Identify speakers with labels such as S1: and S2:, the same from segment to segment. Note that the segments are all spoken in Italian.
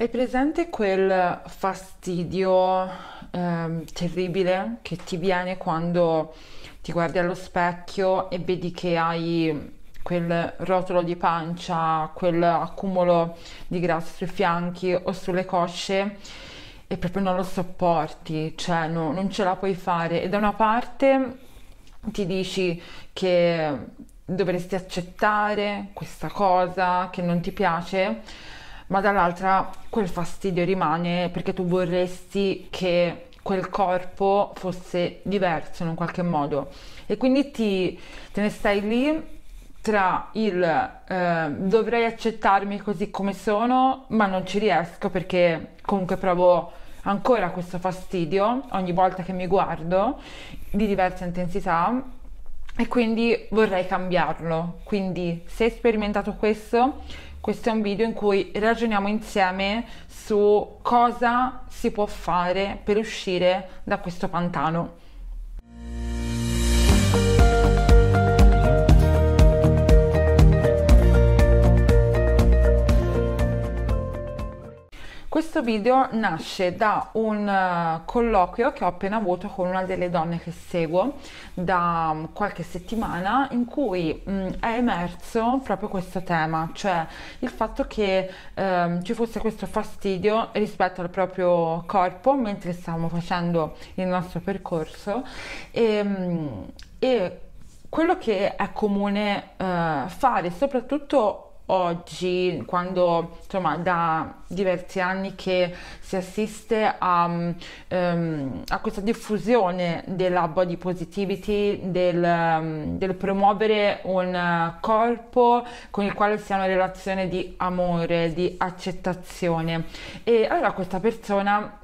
S1: Hai presente quel fastidio ehm, terribile che ti viene quando ti guardi allo specchio e vedi che hai quel rotolo di pancia, quel accumulo di grasso sui fianchi o sulle cosce e proprio non lo sopporti, cioè no, non ce la puoi fare e da una parte ti dici che dovresti accettare questa cosa che non ti piace ma dall'altra quel fastidio rimane perché tu vorresti che quel corpo fosse diverso in un qualche modo e quindi ti, te ne stai lì tra il eh, dovrei accettarmi così come sono ma non ci riesco perché comunque provo ancora questo fastidio ogni volta che mi guardo di diversa intensità e quindi vorrei cambiarlo quindi se hai sperimentato questo questo è un video in cui ragioniamo insieme su cosa si può fare per uscire da questo pantano. questo video nasce da un eh, colloquio che ho appena avuto con una delle donne che seguo da mm, qualche settimana in cui mh, mm, è emerso proprio questo tema, cioè il fatto che ehm, ci fosse questo fastidio rispetto al proprio corpo mentre stavamo facendo il nostro percorso e, mm, e quello che è comune eh, fare soprattutto oggi, quando insomma da diversi anni che si assiste a, um, a questa diffusione della body positivity, del, um, del, promuovere un corpo con il quale si ha una relazione di amore, di accettazione. E allora questa persona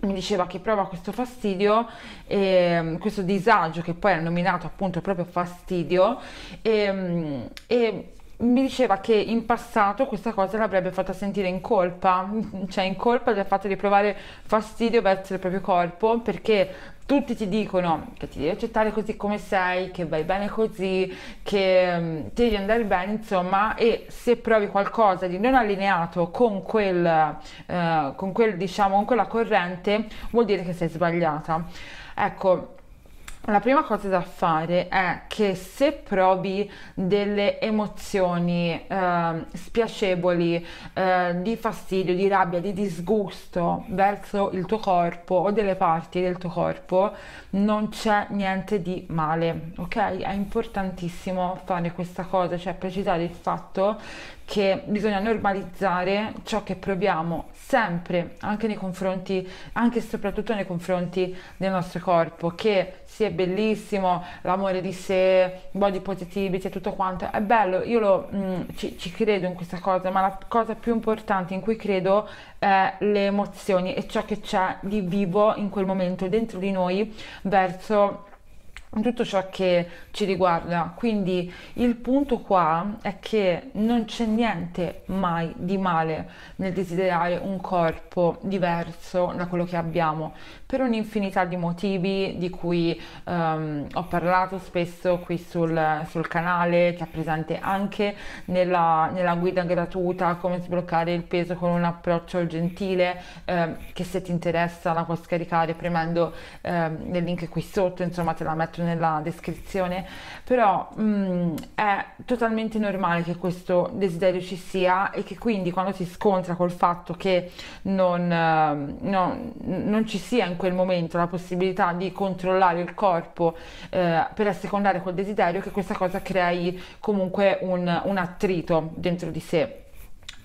S1: mi diceva che prova questo fastidio, e ehm, questo disagio che poi ha nominato appunto proprio fastidio ehm, e, e mi diceva che in passato questa cosa l'avrebbe fatta sentire in colpa, cioè in colpa del fatto di provare fastidio verso il proprio corpo perché tutti ti dicono che ti devi accettare così come sei, che vai bene così, che mm, ti devi andare bene, insomma, e se provi qualcosa di non allineato con quel, eh, con quel diciamo, con quella corrente, vuol dire che sei sbagliata. Ecco, la prima cosa da fare è che se provi delle emozioni eh, spiacevoli, eh, di fastidio, di rabbia, di disgusto verso il tuo corpo o delle parti del tuo corpo, non c'è niente di male, ok? È importantissimo fare questa cosa, cioè precisare il fatto che bisogna normalizzare ciò che proviamo sempre, anche nei confronti, anche e soprattutto nei confronti del nostro corpo, che sì è bellissimo, l'amore di sé, body positivity e tutto quanto, è bello, io lo, mh, mm, ci, ci, credo in questa cosa, ma la cosa più importante in cui credo è le emozioni e ciò che c'è di vivo in quel momento dentro di noi verso tutto ciò che ci riguarda. Quindi il punto qua è che non c'è niente mai di male nel desiderare un corpo diverso da quello che abbiamo per un'infinità di motivi di cui ehm, ho parlato spesso qui sul, sul, canale, che è presente anche nella, nella, guida gratuita come sbloccare il peso con un approccio gentile, ehm, che se ti interessa la puoi scaricare premendo ehm, nel link qui sotto, insomma te la metto nella descrizione, però mh, mm, è totalmente normale che questo desiderio ci sia e che quindi quando si scontra col fatto che non, eh, no, non ci sia in quel momento la possibilità di controllare il corpo eh, per assecondare quel desiderio che questa cosa crei comunque un, un attrito dentro di sé.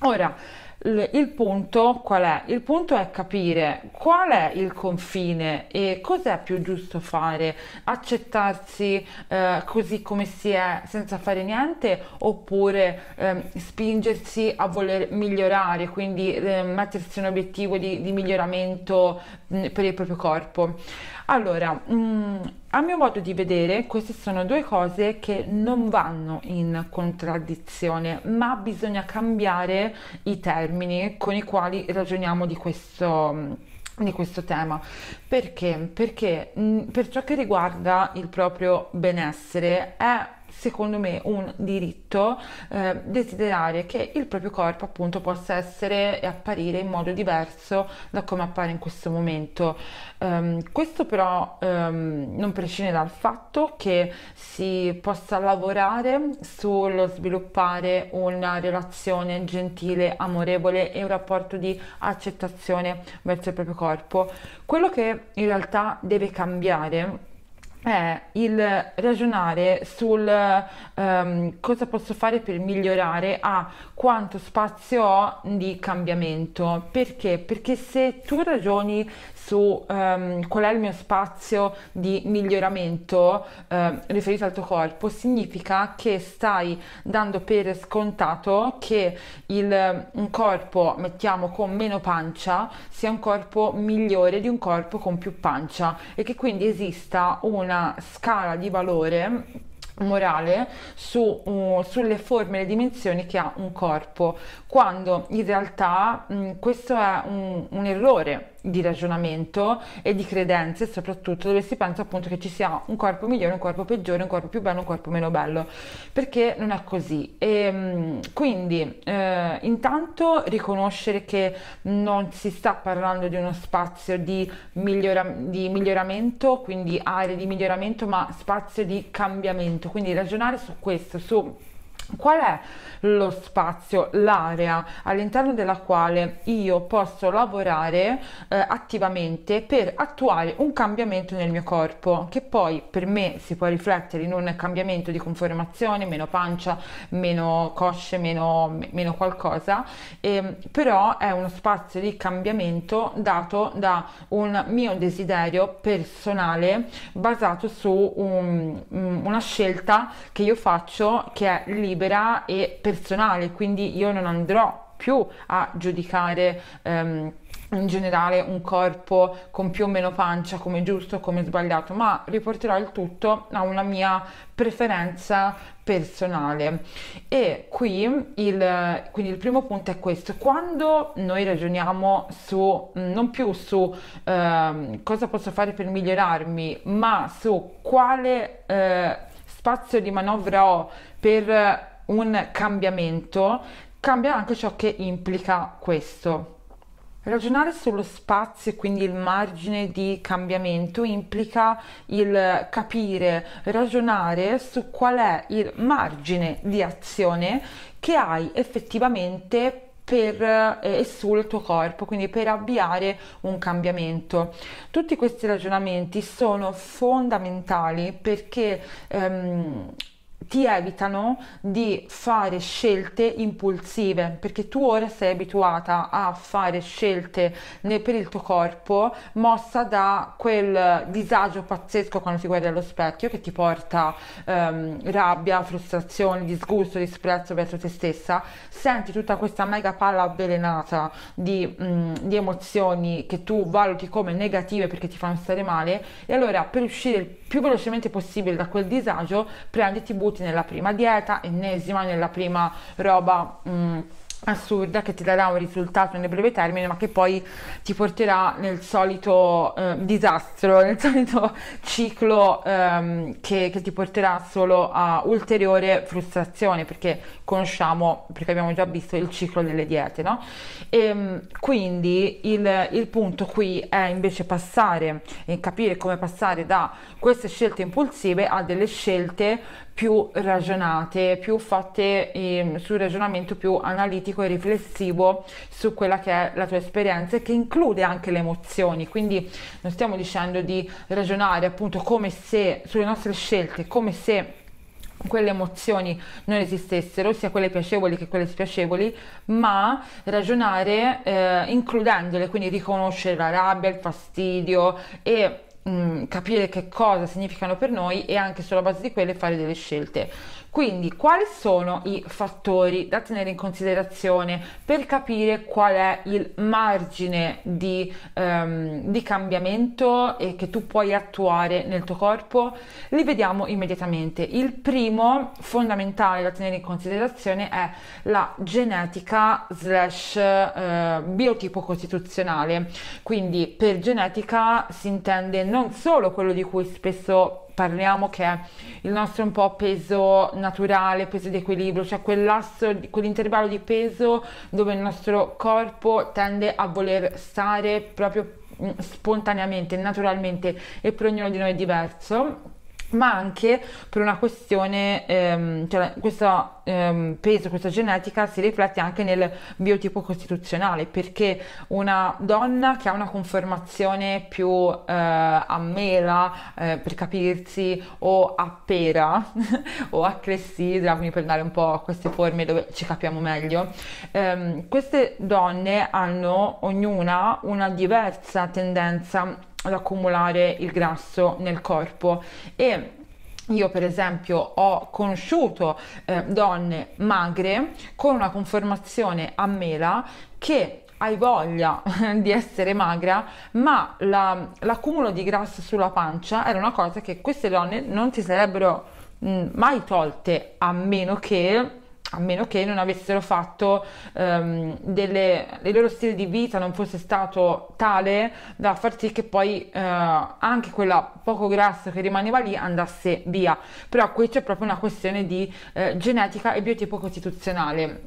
S1: Ora, il punto qual è? Il punto è capire qual è il confine e cos'è più giusto fare, accettarsi eh, così come si è senza fare niente oppure eh, spingersi a voler migliorare, quindi eh, mettersi un obiettivo di, di miglioramento mh, per il proprio corpo. Allora, mh, mm, a mio modo di vedere, queste sono due cose che non vanno in contraddizione, ma bisogna cambiare i termini con i quali ragioniamo di questo mm, di questo tema perché perché mh, mm, per ciò che riguarda il proprio benessere è secondo me un diritto eh, desiderare che il proprio corpo appunto possa essere e apparire in modo diverso da come appare in questo momento. Um, questo però um, non prescinde dal fatto che si possa lavorare sullo sviluppare una relazione gentile, amorevole e un rapporto di accettazione verso il proprio corpo. Quello che in realtà deve cambiare è il ragionare sul um, cosa posso fare per migliorare a quanto spazio ho di cambiamento perché perché se tu ragioni su um, qual è il mio spazio di miglioramento uh, riferito al tuo corpo, significa che stai dando per scontato che il, un corpo, mettiamo con meno pancia, sia un corpo migliore di un corpo con più pancia e che quindi esista una scala di valore morale su, uh, sulle forme e le dimensioni che ha un corpo, quando in realtà mh, questo è un, un errore di ragionamento e di credenze soprattutto dove si pensa appunto che ci sia un corpo migliore, un corpo peggiore, un corpo più bello, un corpo meno bello, perché non è così. E, ehm, quindi eh, intanto riconoscere che non si sta parlando di uno spazio di, migliora- di miglioramento, quindi aree di miglioramento, ma spazio di cambiamento, quindi ragionare su questo, su Qual è lo spazio, l'area all'interno della quale io posso lavorare eh, attivamente per attuare un cambiamento nel mio corpo che poi per me si può riflettere in un cambiamento di conformazione, meno pancia, meno cosce, meno, meno qualcosa, e, ehm, però è uno spazio di cambiamento dato da un mio desiderio personale basato su un, mm, una scelta che io faccio che è libera libera e personale, quindi io non andrò più a giudicare ehm, in generale un corpo con più o meno pancia come giusto o come sbagliato ma riporterò il tutto a una mia preferenza personale e qui il, quindi il primo punto è questo quando noi ragioniamo su non più su eh, cosa posso fare per migliorarmi ma su quale eh, spazio di manovra ho per un cambiamento, cambia anche ciò che implica questo. Ragionare sullo spazio e quindi il margine di cambiamento implica il capire, ragionare su qual è il margine di azione che hai effettivamente per, eh, e sul tuo corpo, quindi per avviare un cambiamento. Tutti questi ragionamenti sono fondamentali perché ehm, ti evitano di fare scelte impulsive perché tu ora sei abituata a fare scelte per il tuo corpo mossa da quel disagio pazzesco quando si guarda allo specchio che ti porta ehm, rabbia, frustrazione, disgusto, disprezzo verso te stessa senti tutta questa mega palla avvelenata di, mh, mm, di emozioni che tu valuti come negative perché ti fanno stare male e allora per uscire il più velocemente possibile da quel disagio prenditi buoni dovuti nella prima dieta, ennesima nella prima roba. Mh, mm, assurda che ti darà un risultato nel breve termine ma che poi ti porterà nel solito eh, disastro, nel solito ciclo ehm, che, che, ti porterà solo a ulteriore frustrazione perché conosciamo, perché abbiamo già visto il ciclo delle diete, no? E, ehm, quindi il, il punto qui è invece passare e capire come passare da queste scelte impulsive a delle scelte più ragionate, più fatte eh, su ragionamento più analitico e riflessivo su quella che è la tua esperienza e che include anche le emozioni. Quindi non stiamo dicendo di ragionare appunto come se sulle nostre scelte, come se quelle emozioni non esistessero, sia quelle piacevoli che quelle spiacevoli, ma ragionare eh, includendole, quindi riconoscere la rabbia, il fastidio e mh, mm, capire che cosa significano per noi e anche sulla base di quelle fare delle scelte. Quindi quali sono i fattori da tenere in considerazione per capire qual è il margine di, um, di cambiamento che tu puoi attuare nel tuo corpo? Li vediamo immediatamente. Il primo fondamentale da tenere in considerazione è la genetica slash eh, biotipo costituzionale. Quindi per genetica si intende non solo quello di cui spesso parliamo, parliamo che è il nostro un po' peso naturale, peso di equilibrio, cioè quell'asso, quell'intervallo di peso dove il nostro corpo tende a voler stare proprio mm, spontaneamente, naturalmente e per ognuno di noi è diverso ma anche per una questione, ehm, cioè questo ehm, peso, questa genetica si riflette anche nel biotipo costituzionale, perché una donna che ha una conformazione più eh, a mela, eh, per capirsi, o a pera, o a clessidra, quindi per dare un po' a queste forme dove ci capiamo meglio, ehm, queste donne hanno ognuna una diversa tendenza ad accumulare il grasso nel corpo e io per esempio ho conosciuto eh, donne magre con una conformazione a mela che hai voglia di essere magra, ma la, l'accumulo di grasso sulla pancia era una cosa che queste donne non si sarebbero mh, mm, mai tolte a meno che a meno che non avessero fatto um, delle, il loro stile di vita non fosse stato tale da far sì che poi uh, anche quella poco grassa che rimaneva lì andasse via però qui c'è proprio una questione di uh, genetica e biotipo costituzionale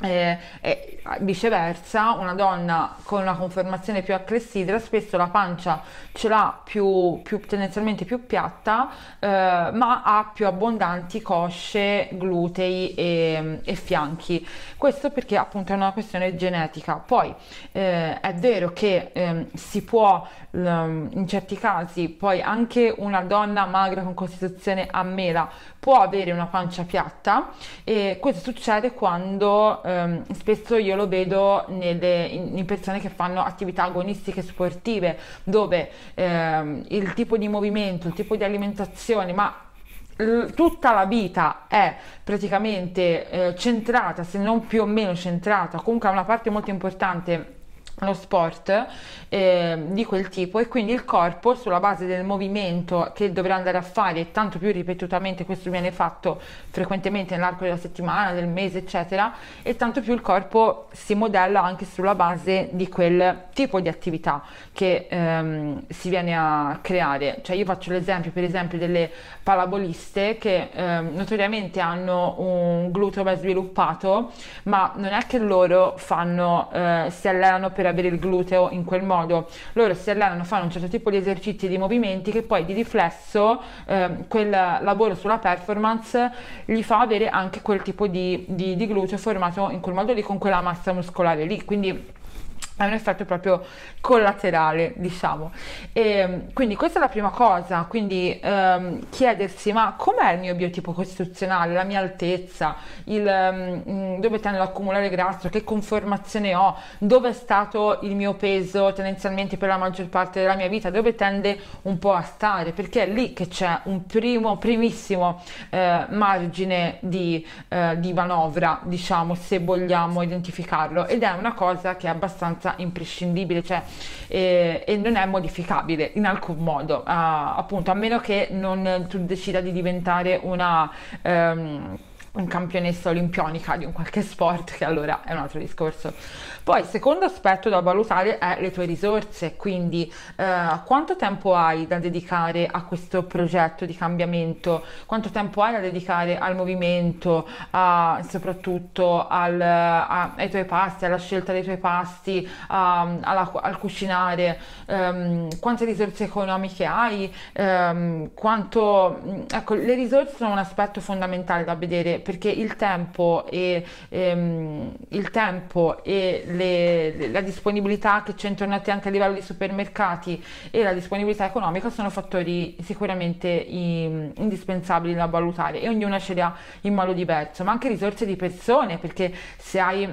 S1: eh, e viceversa, una donna con una conformazione più acclessidra spesso la pancia ce l'ha più, più tendenzialmente più piatta, eh, ma ha più abbondanti cosce, glutei e, e, fianchi. Questo perché appunto è una questione genetica. Poi eh, è vero che ehm, si può in certi casi poi anche una donna magra con costituzione a mela può avere una pancia piatta e questo succede quando ehm, spesso io lo vedo nelle, in, persone che fanno attività agonistiche sportive dove ehm, il tipo di movimento, il tipo di alimentazione ma tutta la vita è praticamente eh, centrata, se non più o meno centrata, comunque ha una parte molto importante lo sport eh, di quel tipo e quindi il corpo sulla base del movimento che dovrà andare a fare tanto più ripetutamente questo viene fatto frequentemente nell'arco della settimana, del mese eccetera e tanto più il corpo si modella anche sulla base di quel tipo di attività che ehm, si viene a creare cioè io faccio l'esempio per esempio delle palaboliste che ehm, notoriamente hanno un gluteo ben sviluppato ma non è che loro fanno eh, si allenano per per avere il gluteo in quel modo. Loro si allenano, fanno un certo tipo di esercizi, di movimenti che poi di riflesso eh, quel lavoro sulla performance gli fa avere anche quel tipo di, di, di gluteo formato in quel modo lì con quella massa muscolare lì. Quindi è un effetto proprio collaterale, diciamo. E, ehm, quindi questa è la prima cosa, quindi ehm, chiedersi ma com'è il mio biotipo costituzionale, la mia altezza, il, ehm, dove tendo ad accumulare grasso, che conformazione ho, dove è stato il mio peso tendenzialmente per la maggior parte della mia vita, dove tende un po' a stare, perché è lì che c'è un primo, primissimo eh, margine di, eh, di manovra, diciamo, se vogliamo identificarlo, ed è una cosa che è abbastanza abbastanza imprescindibile cioè, eh, e non è modificabile in alcun modo, ah, appunto, a meno che non tu decida di diventare una... Ehm, un campionessa olimpionica di un qualche sport, che allora è un altro discorso. Poi, il secondo aspetto da valutare è le tue risorse, quindi eh, quanto tempo hai da dedicare a questo progetto di cambiamento, quanto tempo hai da dedicare al movimento, a, soprattutto al, a, ai tuoi pasti, alla scelta dei tuoi pasti, a, alla, al cucinare, ehm, quante risorse economiche hai, ehm, quanto, ecco, le risorse sono un aspetto fondamentale da vedere perché il tempo e, ehm, il tempo e le, la disponibilità che c'è intorno a te anche a livello di supermercati e la disponibilità economica sono fattori sicuramente in, indispensabili da valutare e ognuna ce li ha in modo diverso, ma anche risorse di persone, perché se hai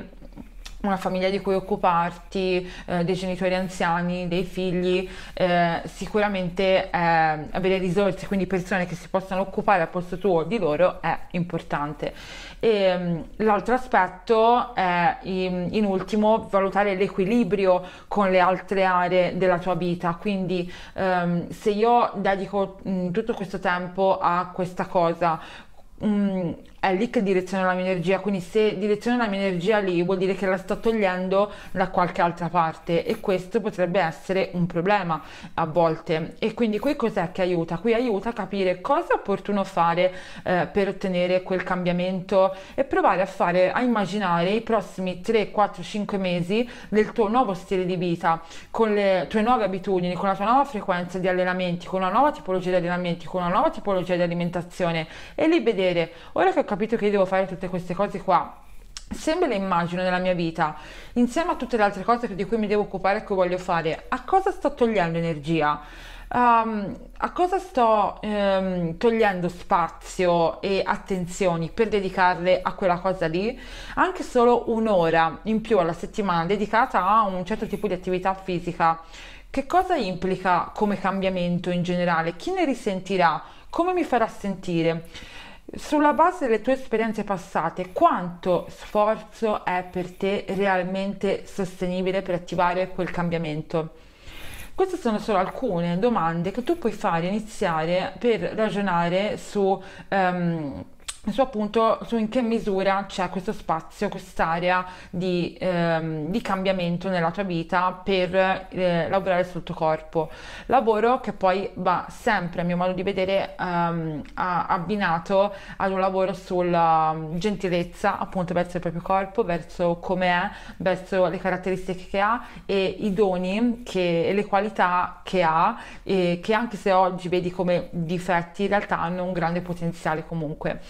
S1: una famiglia di cui occuparti, eh, dei genitori anziani, dei figli, eh, sicuramente eh, avere risorse, quindi persone che si possano occupare al posto tuo di loro è importante. E, mm, l'altro aspetto è in, in, ultimo valutare l'equilibrio con le altre aree della tua vita, quindi ehm, se io dedico mh, mm, tutto questo tempo a questa cosa, mm, è lì che direziono la mia energia, quindi se direziono la mia energia lì vuol dire che la sto togliendo da qualche altra parte e questo potrebbe essere un problema a volte. E quindi qui cos'è che aiuta? Qui aiuta a capire cosa è opportuno fare eh, per ottenere quel cambiamento e provare a fare, a immaginare i prossimi 3, 4, 5 mesi del tuo nuovo stile di vita, con le tue nuove abitudini, con la tua nuova frequenza di allenamenti, con una nuova tipologia di allenamenti, con una nuova tipologia di alimentazione e lì vedere ora che ho capito che io devo fare tutte queste cose qua se me le immagino nella mia vita, insieme a tutte le altre cose di cui mi devo occupare e che voglio fare, a cosa sto togliendo energia? Um, a cosa sto um, togliendo spazio e attenzioni per dedicarle a quella cosa lì? Anche solo un'ora in più alla settimana dedicata a un certo tipo di attività fisica. Che cosa implica come cambiamento in generale? Chi ne risentirà? Come mi farà sentire? sulla base delle tue esperienze passate, quanto sforzo è per te realmente sostenibile per attivare quel cambiamento? Queste sono solo alcune domande che tu puoi fare, iniziare per ragionare su... Um, su appunto su in che misura c'è questo spazio, quest'area di, ehm, di, cambiamento nella tua vita per eh, lavorare sul tuo corpo. Lavoro che poi va sempre, a mio modo di vedere, ehm, a, abbinato ad un lavoro sulla mm, gentilezza appunto verso il proprio corpo, verso come è, verso le caratteristiche che ha e i doni che, e le qualità che ha, e che anche se oggi vedi come difetti, in realtà hanno un grande potenziale comunque.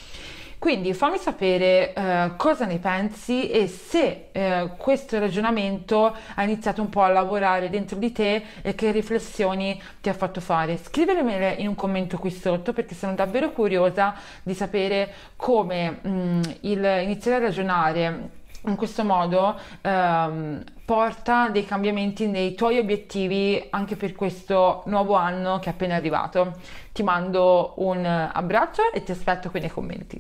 S1: Quindi fammi sapere eh, cosa ne pensi e se eh, questo ragionamento ha iniziato un po' a lavorare dentro di te e che riflessioni ti ha fatto fare. Scrivetemele in un commento qui sotto perché sono davvero curiosa di sapere come mh, mm, il, iniziare a ragionare in questo modo ehm, porta dei cambiamenti nei tuoi obiettivi anche per questo nuovo anno che è appena arrivato. Ti mando un abbraccio e ti aspetto qui nei commenti.